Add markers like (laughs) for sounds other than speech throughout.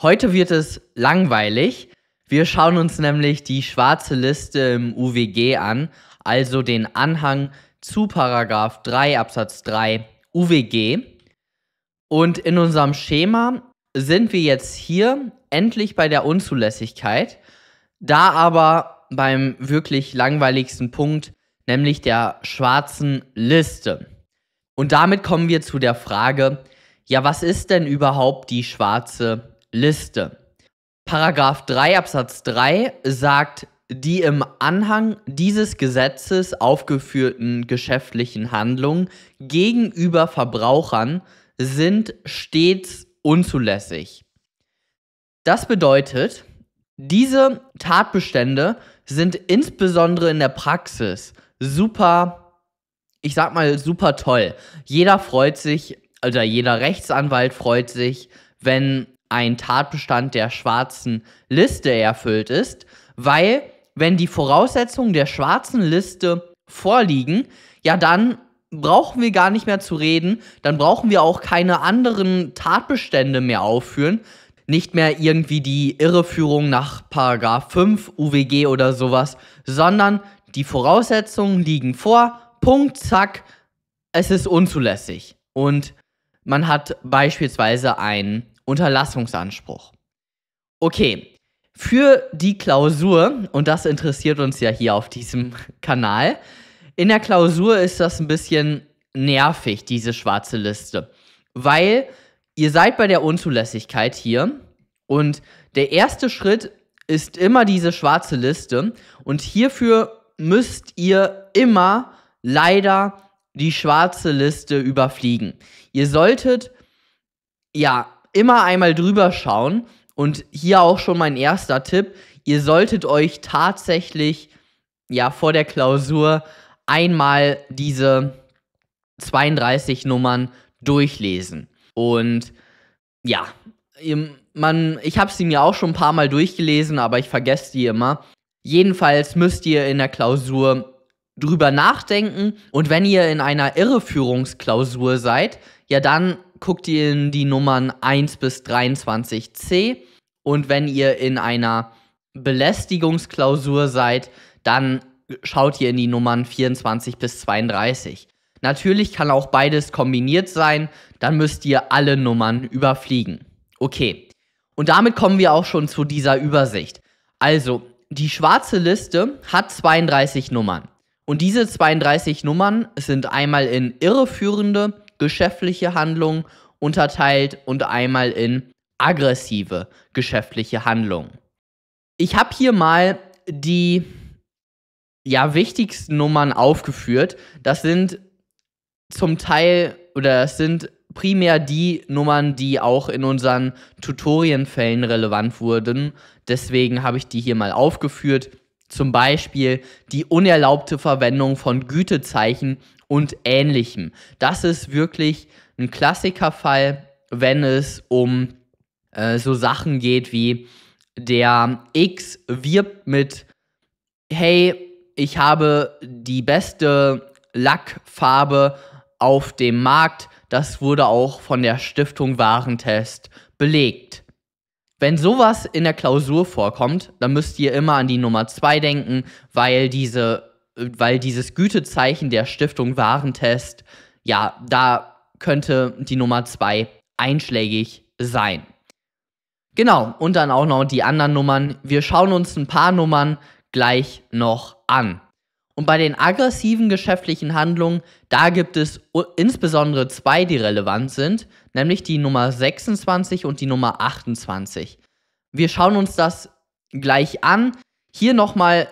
Heute wird es langweilig. Wir schauen uns nämlich die schwarze Liste im UWG an, also den Anhang zu Paragraph 3 Absatz 3 UWG. Und in unserem Schema sind wir jetzt hier endlich bei der Unzulässigkeit, da aber beim wirklich langweiligsten Punkt, nämlich der schwarzen Liste. Und damit kommen wir zu der Frage, ja, was ist denn überhaupt die schwarze Liste. Paragraph 3 Absatz 3 sagt, die im Anhang dieses Gesetzes aufgeführten geschäftlichen Handlungen gegenüber Verbrauchern sind stets unzulässig. Das bedeutet, diese Tatbestände sind insbesondere in der Praxis super, ich sag mal super toll. Jeder freut sich, oder also jeder Rechtsanwalt freut sich, wenn ein Tatbestand der schwarzen Liste erfüllt ist, weil wenn die Voraussetzungen der schwarzen Liste vorliegen, ja dann brauchen wir gar nicht mehr zu reden, dann brauchen wir auch keine anderen Tatbestände mehr aufführen, nicht mehr irgendwie die Irreführung nach Paragraph 5 UWG oder sowas, sondern die Voraussetzungen liegen vor, Punkt, zack, es ist unzulässig. Und man hat beispielsweise einen Unterlassungsanspruch. Okay, für die Klausur, und das interessiert uns ja hier auf diesem (laughs) Kanal, in der Klausur ist das ein bisschen nervig, diese schwarze Liste, weil ihr seid bei der Unzulässigkeit hier und der erste Schritt ist immer diese schwarze Liste und hierfür müsst ihr immer leider die schwarze Liste überfliegen. Ihr solltet ja immer einmal drüber schauen. Und hier auch schon mein erster Tipp. Ihr solltet euch tatsächlich ja vor der Klausur einmal diese 32 Nummern durchlesen. Und ja, man, ich habe sie mir auch schon ein paar Mal durchgelesen, aber ich vergesse die immer. Jedenfalls müsst ihr in der Klausur drüber nachdenken und wenn ihr in einer Irreführungsklausur seid, ja dann guckt ihr in die Nummern 1 bis 23c und wenn ihr in einer Belästigungsklausur seid, dann schaut ihr in die Nummern 24 bis 32. Natürlich kann auch beides kombiniert sein, dann müsst ihr alle Nummern überfliegen. Okay. Und damit kommen wir auch schon zu dieser Übersicht. Also, die schwarze Liste hat 32 Nummern. Und diese 32 Nummern sind einmal in irreführende geschäftliche Handlungen unterteilt und einmal in aggressive geschäftliche Handlungen. Ich habe hier mal die ja, wichtigsten Nummern aufgeführt. Das sind zum Teil oder das sind primär die Nummern, die auch in unseren Tutorienfällen relevant wurden. Deswegen habe ich die hier mal aufgeführt. Zum Beispiel die unerlaubte Verwendung von Gütezeichen und ähnlichem. Das ist wirklich ein Klassikerfall, wenn es um äh, so Sachen geht wie der X wirbt mit, hey, ich habe die beste Lackfarbe auf dem Markt. Das wurde auch von der Stiftung Warentest belegt. Wenn sowas in der Klausur vorkommt, dann müsst ihr immer an die Nummer 2 denken, weil diese weil dieses Gütezeichen der Stiftung Warentest, ja, da könnte die Nummer 2 einschlägig sein. Genau, und dann auch noch die anderen Nummern. Wir schauen uns ein paar Nummern gleich noch an. Und bei den aggressiven geschäftlichen Handlungen, da gibt es insbesondere zwei, die relevant sind, nämlich die Nummer 26 und die Nummer 28. Wir schauen uns das gleich an. Hier nochmal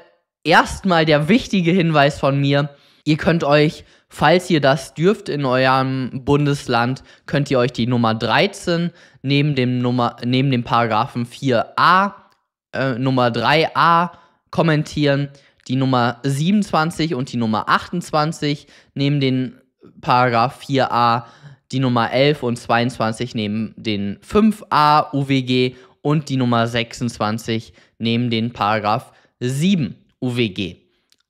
erstmal der wichtige Hinweis von mir. Ihr könnt euch, falls ihr das dürft in eurem Bundesland, könnt ihr euch die Nummer 13 neben dem, Nummer, neben dem Paragraphen 4a, äh, Nummer 3a kommentieren, die Nummer 27 und die Nummer 28 neben den Paragraph 4a, die Nummer 11 und 22 neben den 5a UWG und die Nummer 26 neben den Paragraph 7. UWG.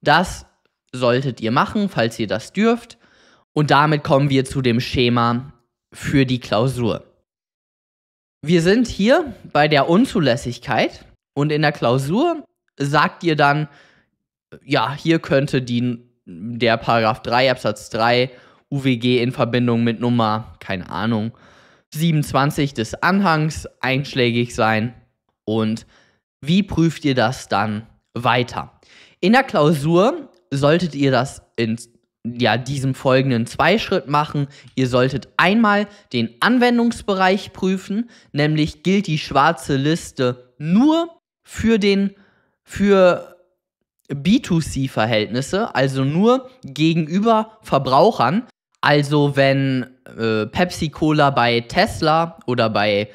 Das solltet ihr machen, falls ihr das dürft. Und damit kommen wir zu dem Schema für die Klausur. Wir sind hier bei der Unzulässigkeit und in der Klausur sagt ihr dann, ja, hier könnte die, der Paragraph 3 Absatz 3 UWG in Verbindung mit Nummer, keine Ahnung, 27 des Anhangs einschlägig sein. Und wie prüft ihr das dann weiter? In der Klausur solltet ihr das in ja, diesem folgenden Zweischritt machen. Ihr solltet einmal den Anwendungsbereich prüfen, nämlich gilt die schwarze Liste nur für den für B2C-Verhältnisse, also nur gegenüber Verbrauchern. Also wenn äh, Pepsi Cola bei Tesla oder bei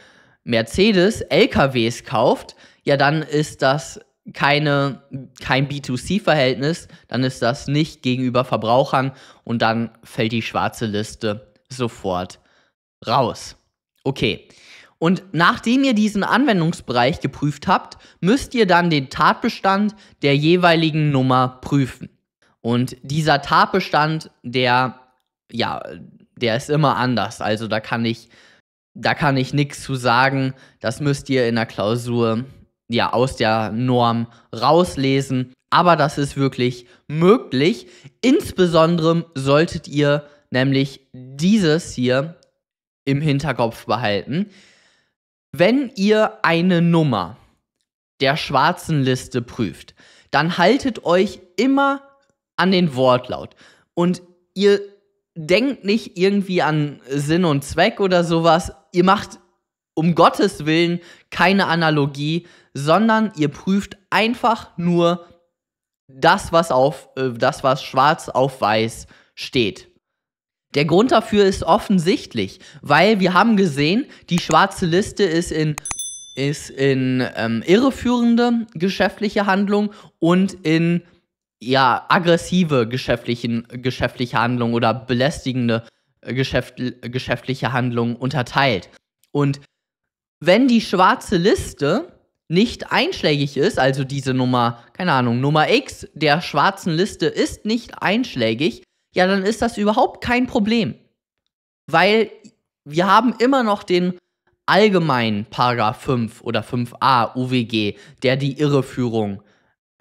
Mercedes LKWs kauft, ja dann ist das keine, kein B2C-Verhältnis, dann ist das nicht gegenüber Verbrauchern und dann fällt die schwarze Liste sofort raus. Okay. Und nachdem ihr diesen Anwendungsbereich geprüft habt, müsst ihr dann den Tatbestand der jeweiligen Nummer prüfen. Und dieser Tatbestand, der, ja, der ist immer anders. Also da kann ich, da kann ich nichts zu sagen. Das müsst ihr in der Klausur ja, aus der Norm rauslesen. Aber das ist wirklich möglich. Insbesondere solltet ihr nämlich dieses hier im Hinterkopf behalten. Wenn ihr eine Nummer der schwarzen Liste prüft, dann haltet euch immer an den Wortlaut. Und ihr denkt nicht irgendwie an Sinn und Zweck oder sowas. Ihr macht um Gottes Willen keine Analogie, sondern ihr prüft einfach nur das, was auf äh, das, was schwarz auf weiß steht. Der Grund dafür ist offensichtlich, weil wir haben gesehen, die schwarze Liste ist in ist in ähm, irreführende geschäftliche Handlung und in ja aggressive geschäftlichen geschäftliche Handlung oder belästigende äh, Geschäft, geschäftliche Handlung unterteilt. Und wenn die schwarze Liste nicht einschlägig ist, also diese Nummer, keine Ahnung, Nummer X der schwarzen Liste ist nicht einschlägig, ja, dann ist das überhaupt kein Problem. Weil wir haben immer noch den allgemeinen Paragraph 5 oder 5a UWG, der die Irreführung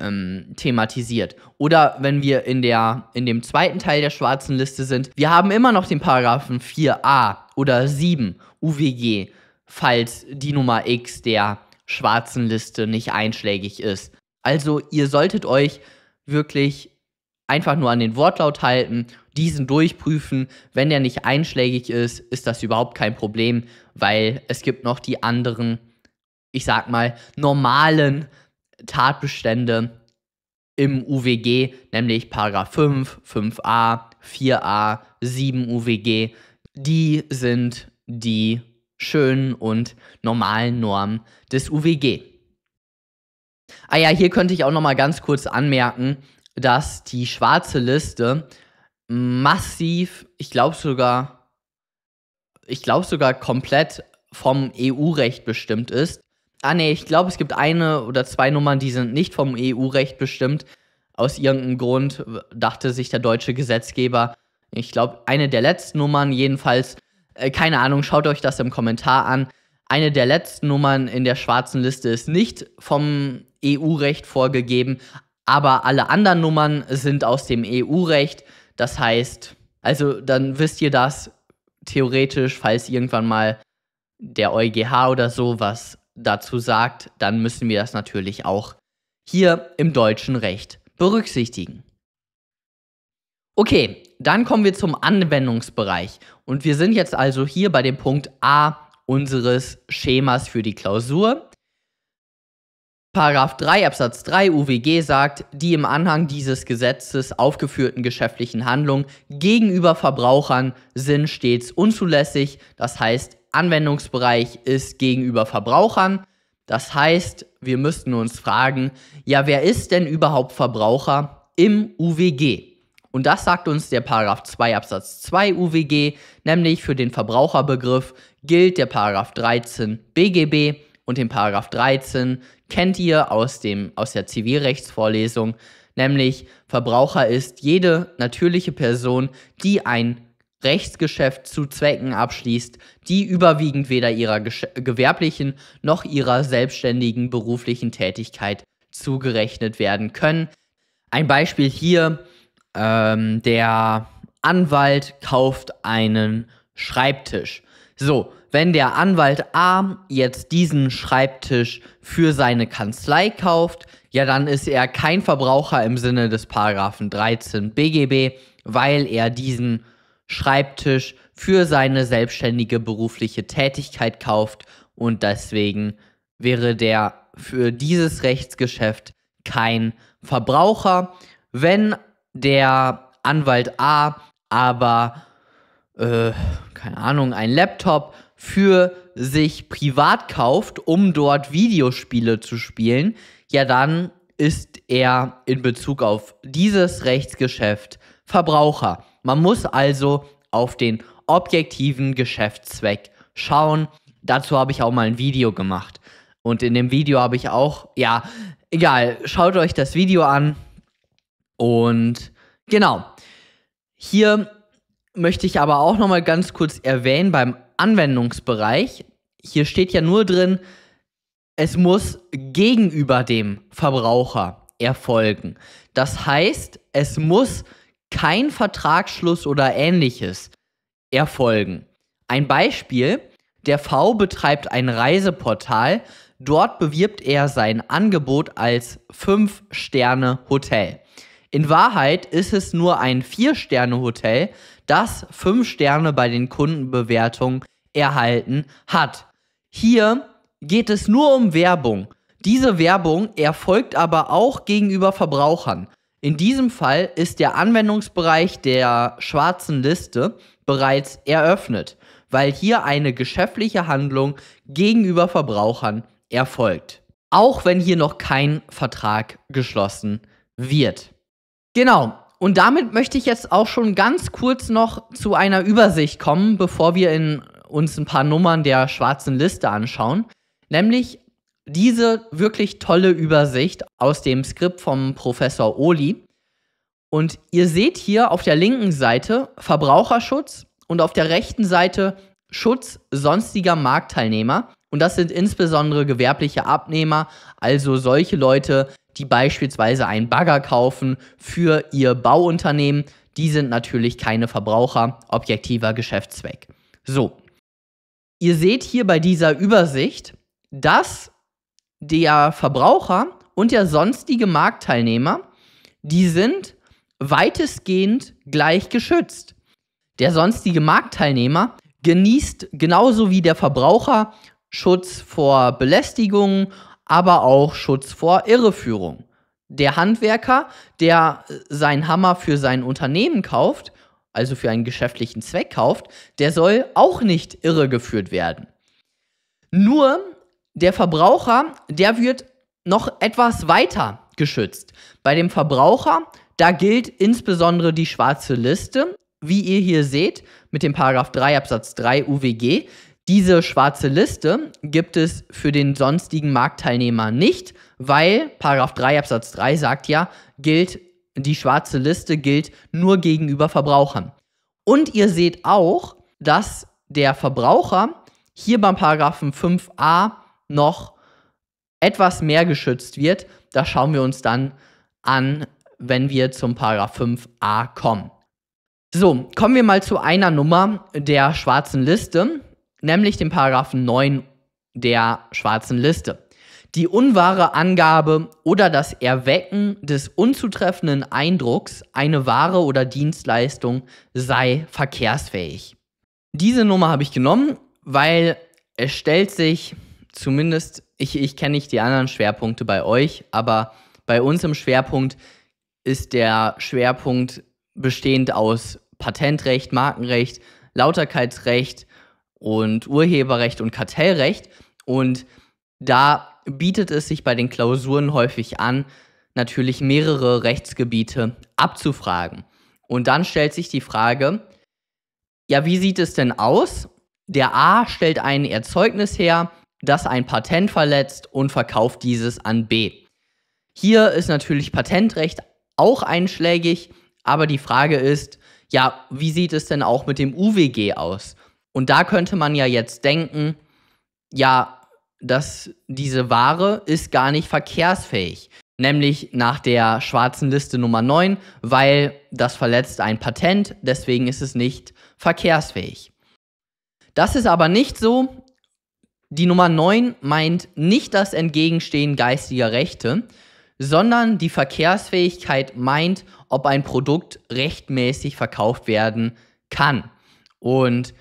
ähm, thematisiert. Oder wenn wir in, der, in dem zweiten Teil der schwarzen Liste sind, wir haben immer noch den Paragraphen 4a oder 7 UWG, falls die Nummer X der schwarzen Liste nicht einschlägig ist. Also ihr solltet euch wirklich einfach nur an den Wortlaut halten, diesen durchprüfen. Wenn der nicht einschlägig ist, ist das überhaupt kein Problem, weil es gibt noch die anderen, ich sag mal, normalen Tatbestände im UWG, nämlich Paragraph 5, 5a, 4a, 7 UWG. Die sind die schönen und normalen Norm des UWG. Ah ja, hier könnte ich auch noch mal ganz kurz anmerken, dass die schwarze Liste massiv, ich glaube sogar, ich glaube sogar komplett vom EU-Recht bestimmt ist. Ah nee, ich glaube, es gibt eine oder zwei Nummern, die sind nicht vom EU-Recht bestimmt. Aus irgendeinem Grund dachte sich der deutsche Gesetzgeber, ich glaube, eine der letzten Nummern jedenfalls äh, keine Ahnung, schaut euch das im Kommentar an. Eine der letzten Nummern in der schwarzen Liste ist nicht vom EU-Recht vorgegeben, aber alle anderen Nummern sind aus dem EU-Recht. Das heißt, also dann wisst ihr das theoretisch, falls irgendwann mal der EuGH oder so was dazu sagt, dann müssen wir das natürlich auch hier im deutschen Recht berücksichtigen. Okay, dann kommen wir zum Anwendungsbereich. Und wir sind jetzt also hier bei dem Punkt A unseres Schemas für die Klausur. Paragraph 3 Absatz 3 UWG sagt, die im Anhang dieses Gesetzes aufgeführten geschäftlichen Handlungen gegenüber Verbrauchern sind stets unzulässig. Das heißt, Anwendungsbereich ist gegenüber Verbrauchern. Das heißt, wir müssten uns fragen, ja, wer ist denn überhaupt Verbraucher im UWG? Und das sagt uns der Paragraph 2 Absatz 2 UWG, nämlich für den Verbraucherbegriff gilt der Paragraph 13 BGB und den Paragraph 13 kennt ihr aus dem aus der Zivilrechtsvorlesung, nämlich Verbraucher ist jede natürliche Person, die ein Rechtsgeschäft zu Zwecken abschließt, die überwiegend weder ihrer gewerblichen noch ihrer selbstständigen beruflichen Tätigkeit zugerechnet werden können. Ein Beispiel hier ähm, der Anwalt kauft einen Schreibtisch. So, wenn der Anwalt A jetzt diesen Schreibtisch für seine Kanzlei kauft, ja, dann ist er kein Verbraucher im Sinne des Paragraphen 13 BGB, weil er diesen Schreibtisch für seine selbstständige berufliche Tätigkeit kauft und deswegen wäre der für dieses Rechtsgeschäft kein Verbraucher. Wenn der Anwalt A aber, äh, keine Ahnung, ein Laptop für sich privat kauft, um dort Videospiele zu spielen, ja dann ist er in Bezug auf dieses Rechtsgeschäft Verbraucher. Man muss also auf den objektiven Geschäftszweck schauen. Dazu habe ich auch mal ein Video gemacht. Und in dem Video habe ich auch, ja, egal, schaut euch das Video an. Und genau, hier möchte ich aber auch nochmal ganz kurz erwähnen beim Anwendungsbereich. Hier steht ja nur drin, es muss gegenüber dem Verbraucher erfolgen. Das heißt, es muss kein Vertragsschluss oder ähnliches erfolgen. Ein Beispiel, der V betreibt ein Reiseportal, dort bewirbt er sein Angebot als 5-Sterne-Hotel. In Wahrheit ist es nur ein Vier-Sterne-Hotel, das fünf Sterne bei den Kundenbewertungen erhalten hat. Hier geht es nur um Werbung. Diese Werbung erfolgt aber auch gegenüber Verbrauchern. In diesem Fall ist der Anwendungsbereich der schwarzen Liste bereits eröffnet, weil hier eine geschäftliche Handlung gegenüber Verbrauchern erfolgt. Auch wenn hier noch kein Vertrag geschlossen wird. Genau. Und damit möchte ich jetzt auch schon ganz kurz noch zu einer Übersicht kommen, bevor wir in, uns ein paar Nummern der schwarzen Liste anschauen. Nämlich diese wirklich tolle Übersicht aus dem Skript vom Professor Oli. Und ihr seht hier auf der linken Seite Verbraucherschutz und auf der rechten Seite Schutz sonstiger Marktteilnehmer. Und das sind insbesondere gewerbliche Abnehmer, also solche Leute, die beispielsweise einen Bagger kaufen für ihr Bauunternehmen, die sind natürlich keine Verbraucher, objektiver Geschäftszweck. So, ihr seht hier bei dieser Übersicht, dass der Verbraucher und der sonstige Marktteilnehmer, die sind weitestgehend gleich geschützt. Der sonstige Marktteilnehmer genießt genauso wie der Verbraucher Schutz vor Belästigungen aber auch Schutz vor Irreführung. Der Handwerker, der äh, seinen Hammer für sein Unternehmen kauft, also für einen geschäftlichen Zweck kauft, der soll auch nicht irregeführt werden. Nur der Verbraucher, der wird noch etwas weiter geschützt. Bei dem Verbraucher, da gilt insbesondere die schwarze Liste, wie ihr hier seht, mit dem Paragraph 3 Absatz 3 UWG, diese schwarze Liste gibt es für den sonstigen Marktteilnehmer nicht, weil Paragraph 3 Absatz 3 sagt ja, gilt die schwarze Liste gilt nur gegenüber Verbrauchern. Und ihr seht auch, dass der Verbraucher hier beim Paragraphen 5a noch etwas mehr geschützt wird. Das schauen wir uns dann an, wenn wir zum Paragraph 5a kommen. So, kommen wir mal zu einer Nummer der schwarzen Liste nämlich den Paragraphen 9 der schwarzen Liste. Die unwahre Angabe oder das Erwecken des unzutreffenden Eindrucks, eine Ware oder Dienstleistung sei verkehrsfähig. Diese Nummer habe ich genommen, weil es stellt sich zumindest, ich, ich kenne nicht die anderen Schwerpunkte bei euch, aber bei uns im Schwerpunkt ist der Schwerpunkt bestehend aus Patentrecht, Markenrecht, Lauterkeitsrecht, und Urheberrecht und Kartellrecht. Und da bietet es sich bei den Klausuren häufig an, natürlich mehrere Rechtsgebiete abzufragen. Und dann stellt sich die Frage, ja, wie sieht es denn aus? Der A stellt ein Erzeugnis her, das ein Patent verletzt und verkauft dieses an B. Hier ist natürlich Patentrecht auch einschlägig, aber die Frage ist, ja, wie sieht es denn auch mit dem UWG aus? Und da könnte man ja jetzt denken, ja, dass diese Ware ist gar nicht verkehrsfähig, nämlich nach der schwarzen Liste Nummer 9, weil das verletzt ein Patent, deswegen ist es nicht verkehrsfähig. Das ist aber nicht so. Die Nummer 9 meint nicht das Entgegenstehen geistiger Rechte, sondern die Verkehrsfähigkeit meint, ob ein Produkt rechtmäßig verkauft werden kann. Und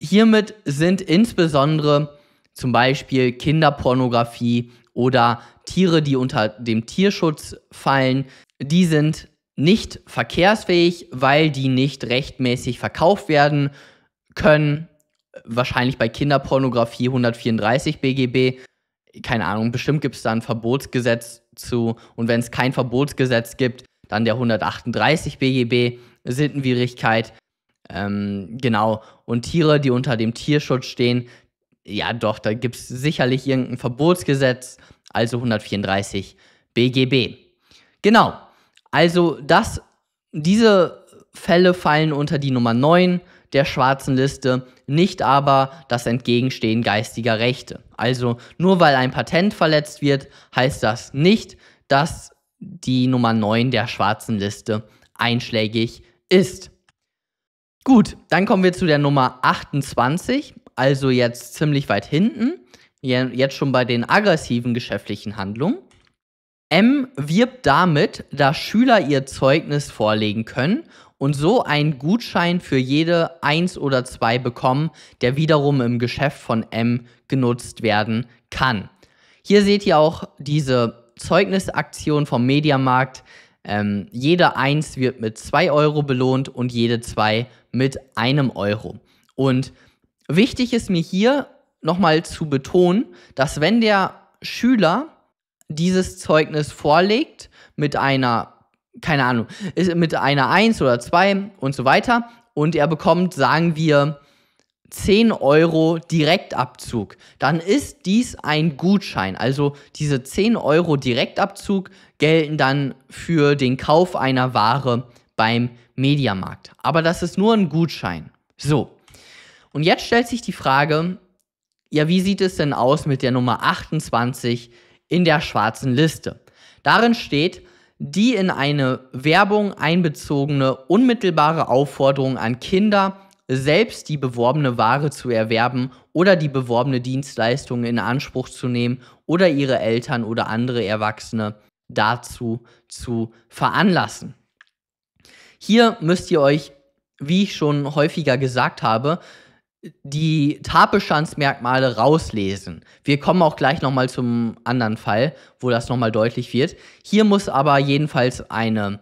Hiermit sind insbesondere zum Beispiel Kinderpornografie oder Tiere, die unter dem Tierschutz fallen, die sind nicht verkehrsfähig, weil die nicht rechtmäßig verkauft werden können. Wahrscheinlich bei Kinderpornografie 134 BGB. Keine Ahnung, bestimmt gibt es da ein Verbotsgesetz zu. Und wenn es kein Verbotsgesetz gibt, dann der 138 BGB Sittenwidrigkeit. Ähm, genau. Und Tiere, die unter dem Tierschutz stehen, ja doch, da gibt es sicherlich irgendein Verbotsgesetz, also 134 BGB. Genau. Also das, diese Fälle fallen unter die Nummer 9 der schwarzen Liste, nicht aber das Entgegenstehen geistiger Rechte. Also nur weil ein Patent verletzt wird, heißt das nicht, dass die Nummer 9 der schwarzen Liste einschlägig ist. Gut, dann kommen wir zu der Nummer 28, also jetzt ziemlich weit hinten, jetzt schon bei den aggressiven geschäftlichen Handlungen. M wirbt damit, dass Schüler ihr Zeugnis vorlegen können und so einen Gutschein für jede 1 oder 2 bekommen, der wiederum im Geschäft von M genutzt werden kann. Hier seht ihr auch diese Zeugnisaktion vom Mediamarkt. Ähm, jede 1 wird mit 2 Euro belohnt und jede 2 mit einem Euro. Und wichtig ist mir hier nochmal zu betonen, dass wenn der Schüler dieses Zeugnis vorlegt mit einer, keine Ahnung, mit einer 1 oder 2 und so weiter und er bekommt, sagen wir, 10 Euro Direktabzug, dann ist dies ein Gutschein. Also diese 10 Euro Direktabzug gelten dann für den Kauf einer Ware beim Mediamarkt. Aber das ist nur ein Gutschein. So. Und jetzt stellt sich die Frage, ja, wie sieht es denn aus mit der Nummer 28 in der schwarzen Liste? Darin steht, die in eine Werbung einbezogene unmittelbare Aufforderung an Kinder, selbst die beworbene Ware zu erwerben oder die beworbene Dienstleistung in Anspruch zu nehmen oder ihre Eltern oder andere Erwachsene dazu zu veranlassen. Hier müsst ihr euch, wie ich schon häufiger gesagt habe, die Tatbestandsmerkmale rauslesen. Wir kommen auch gleich nochmal zum anderen Fall, wo das nochmal deutlich wird. Hier muss aber jedenfalls eine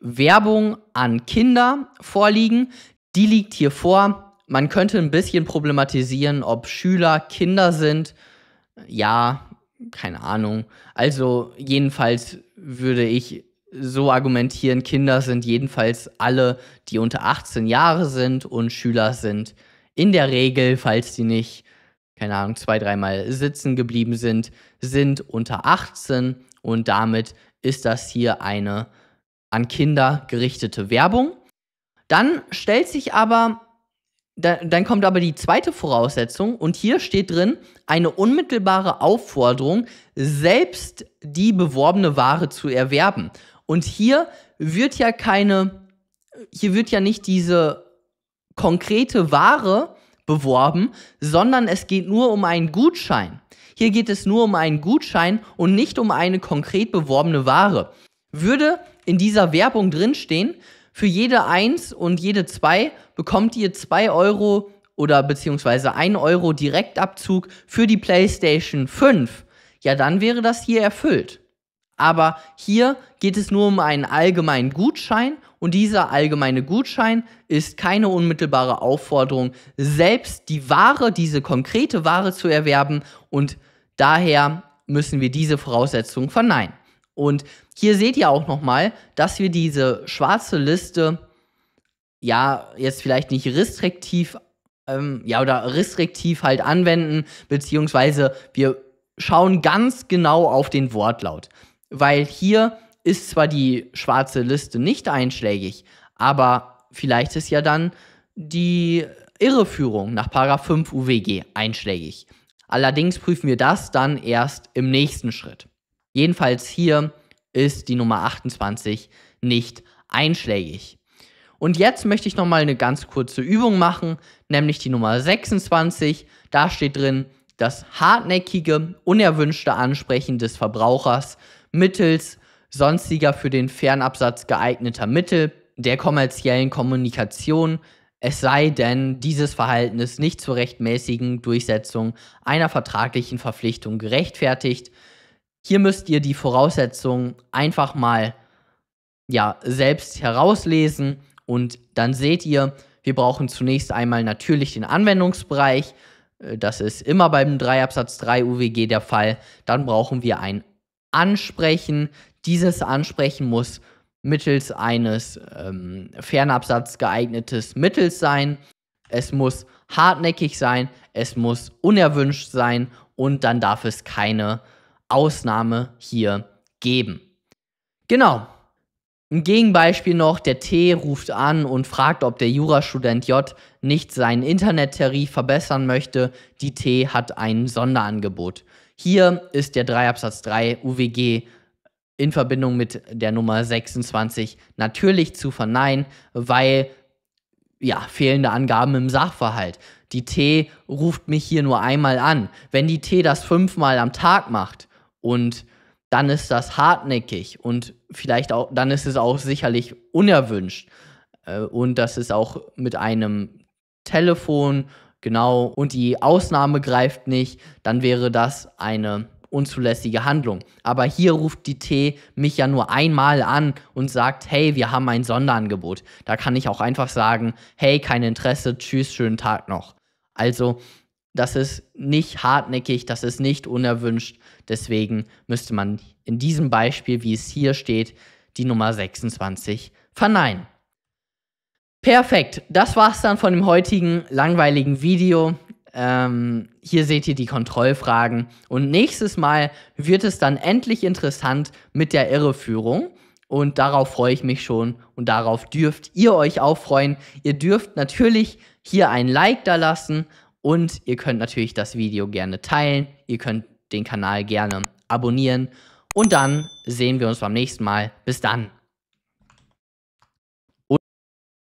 Werbung an Kinder vorliegen. Die liegt hier vor. Man könnte ein bisschen problematisieren, ob Schüler Kinder sind. Ja, keine Ahnung. Also jedenfalls würde ich so argumentieren, Kinder sind jedenfalls alle, die unter 18 Jahre sind und Schüler sind. In der Regel, falls die nicht, keine Ahnung, zwei, dreimal sitzen geblieben sind, sind unter 18 und damit ist das hier eine an Kinder gerichtete Werbung. Dann stellt sich aber, da, dann kommt aber die zweite Voraussetzung und hier steht drin, eine unmittelbare Aufforderung, selbst die beworbene Ware zu erwerben. Und hier wird ja keine, hier wird ja nicht diese konkrete Ware beworben, sondern es geht nur um einen Gutschein. Hier geht es nur um einen Gutschein und nicht um eine konkret beworbene Ware. Würde in dieser Werbung drinstehen, für jede 1 und jede 2 bekommt ihr 2 Euro oder beziehungsweise 1 Euro Direktabzug für die PlayStation 5, ja dann wäre das hier erfüllt. Aber hier geht es nur um einen allgemeinen Gutschein und dieser allgemeine Gutschein ist keine unmittelbare Aufforderung, selbst die Ware, diese konkrete Ware zu erwerben und daher müssen wir diese Voraussetzung verneinen. Und hier seht ihr auch nochmal, dass wir diese schwarze Liste ja jetzt vielleicht nicht restriktiv ähm, ja oder restriktiv halt anwenden, beziehungsweise wir schauen ganz genau auf den Wortlaut weil hier ist zwar die schwarze Liste nicht einschlägig, aber vielleicht ist ja dann die Irreführung nach 5 UWG einschlägig. Allerdings prüfen wir das dann erst im nächsten Schritt. Jedenfalls hier ist die Nummer 28 nicht einschlägig. Und jetzt möchte ich nochmal eine ganz kurze Übung machen, nämlich die Nummer 26. Da steht drin, das hartnäckige, unerwünschte Ansprechen des Verbrauchers mittels sonstiger für den Fernabsatz geeigneter Mittel der kommerziellen Kommunikation, es sei denn, dieses Verhalten ist nicht zur rechtmäßigen Durchsetzung einer vertraglichen Verpflichtung gerechtfertigt. Hier müsst ihr die Voraussetzungen einfach mal ja, selbst herauslesen und dann seht ihr, wir brauchen zunächst einmal natürlich den Anwendungsbereich. Äh, das ist immer beim 3 Absatz 3 UWG der Fall. Dann brauchen wir ein Ansprechen, dieses Ansprechen muss mittels eines ähm, Fernabsatz geeignetes Mittels sein. Es muss hartnäckig sein, es muss unerwünscht sein und dann darf es keine Ausnahme hier geben. Genau, ein Gegenbeispiel noch, der T ruft an und fragt, ob der Jurastudent J nicht seinen Internettarif verbessern möchte. Die T hat ein Sonderangebot. Hier ist der 3 Absatz 3 UWG in Verbindung mit der Nummer 26 natürlich zu verneinen, weil ja, fehlende Angaben im Sachverhalt. Die T ruft mich hier nur einmal an. Wenn die T das fünfmal am Tag macht und dann ist das hartnäckig und vielleicht auch, dann ist es auch sicherlich unerwünscht. Äh, und das ist auch mit einem Telefon, genau, und die Ausnahme greift nicht, dann wäre das eine unzulässige Handlung. Aber hier ruft die T mich ja nur einmal an und sagt, hey, wir haben ein Sonderangebot. Da kann ich auch einfach sagen, hey, kein Interesse, tschüss, schönen Tag noch. Also das ist nicht hartnäckig, das ist nicht unerwünscht. Deswegen müsste man in diesem Beispiel, wie es hier steht, die Nummer 26 verneinen. Perfekt, das war's dann von dem heutigen langweiligen Video. Ähm, hier seht ihr die Kontrollfragen. Und nächstes Mal wird es dann endlich interessant mit der Irreführung. Und darauf freue ich mich schon. Und darauf dürft ihr euch auch freuen. Ihr dürft natürlich hier ein Like da lassen, und ihr könnt natürlich das Video gerne teilen. Ihr könnt den Kanal gerne abonnieren. Und dann sehen wir uns beim nächsten Mal. Bis dann.